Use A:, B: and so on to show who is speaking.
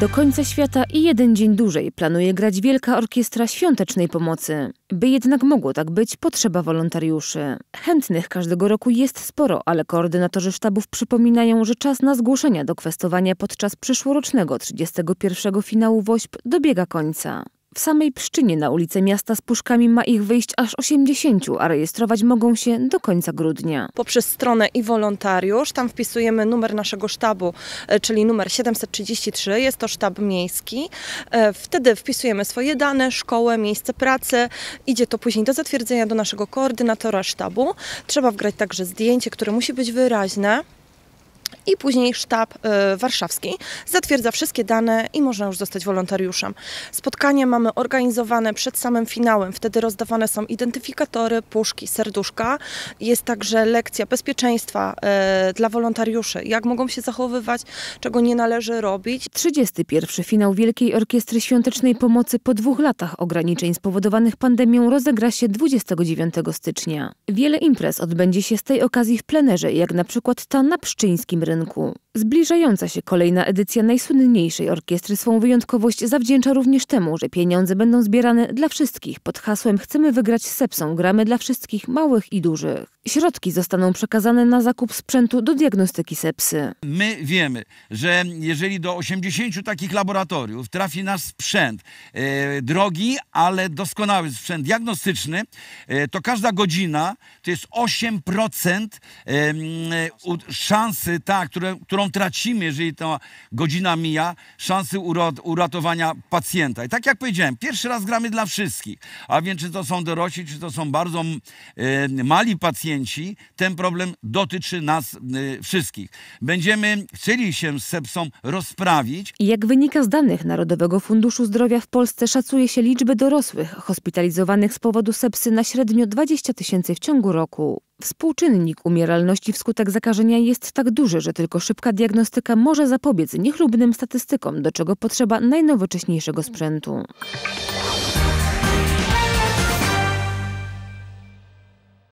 A: Do końca świata i jeden dzień dłużej planuje grać Wielka Orkiestra Świątecznej Pomocy. By jednak mogło tak być, potrzeba wolontariuszy. Chętnych każdego roku jest sporo, ale koordynatorzy sztabów przypominają, że czas na zgłoszenia do kwestowania podczas przyszłorocznego 31 finału WOŚP dobiega końca. W samej Pszczynie na ulicę miasta z puszkami ma ich wyjść aż 80, a rejestrować mogą się do końca grudnia.
B: Poprzez stronę i wolontariusz, tam wpisujemy numer naszego sztabu, e, czyli numer 733, jest to sztab miejski. E, wtedy wpisujemy swoje dane, szkołę, miejsce pracy. Idzie to później do zatwierdzenia do naszego koordynatora sztabu. Trzeba wgrać także zdjęcie, które musi być wyraźne i później sztab y, warszawski zatwierdza wszystkie dane i można już zostać wolontariuszem. Spotkanie mamy organizowane przed samym finałem. Wtedy rozdawane są identyfikatory, puszki, serduszka. Jest także lekcja bezpieczeństwa y, dla wolontariuszy, jak mogą się zachowywać, czego nie należy robić. 31.
A: finał Wielkiej Orkiestry Świątecznej Pomocy po dwóch latach ograniczeń spowodowanych pandemią rozegra się 29 stycznia. Wiele imprez odbędzie się z tej okazji w plenerze, jak na przykład ta na Pszczyńskim Rynku. Zbliżająca się kolejna edycja najsłynniejszej orkiestry swą wyjątkowość zawdzięcza również temu, że pieniądze będą zbierane dla wszystkich pod hasłem Chcemy wygrać z Sepsą, gramy dla wszystkich, małych i dużych. Środki zostaną przekazane na zakup sprzętu do diagnostyki sepsy.
C: My wiemy, że jeżeli do 80 takich laboratoriów trafi nasz sprzęt, e, drogi, ale doskonały sprzęt diagnostyczny, e, to każda godzina to jest 8% e, e szansy tak, które, którą tracimy, jeżeli ta godzina mija, szansy uratowania pacjenta. I tak jak powiedziałem, pierwszy raz gramy dla wszystkich, a więc czy to są dorośli, czy to są bardzo e, mali pacjenci, ten problem dotyczy nas e, wszystkich. Będziemy chcieli się z sepsą rozprawić.
A: Jak wynika z danych Narodowego Funduszu Zdrowia w Polsce, szacuje się liczbę dorosłych hospitalizowanych z powodu sepsy na średnio 20 tysięcy w ciągu roku. Współczynnik umieralności wskutek zakażenia jest tak duży, że tylko szybka diagnostyka może zapobiec niechlubnym statystykom, do czego potrzeba najnowocześniejszego sprzętu.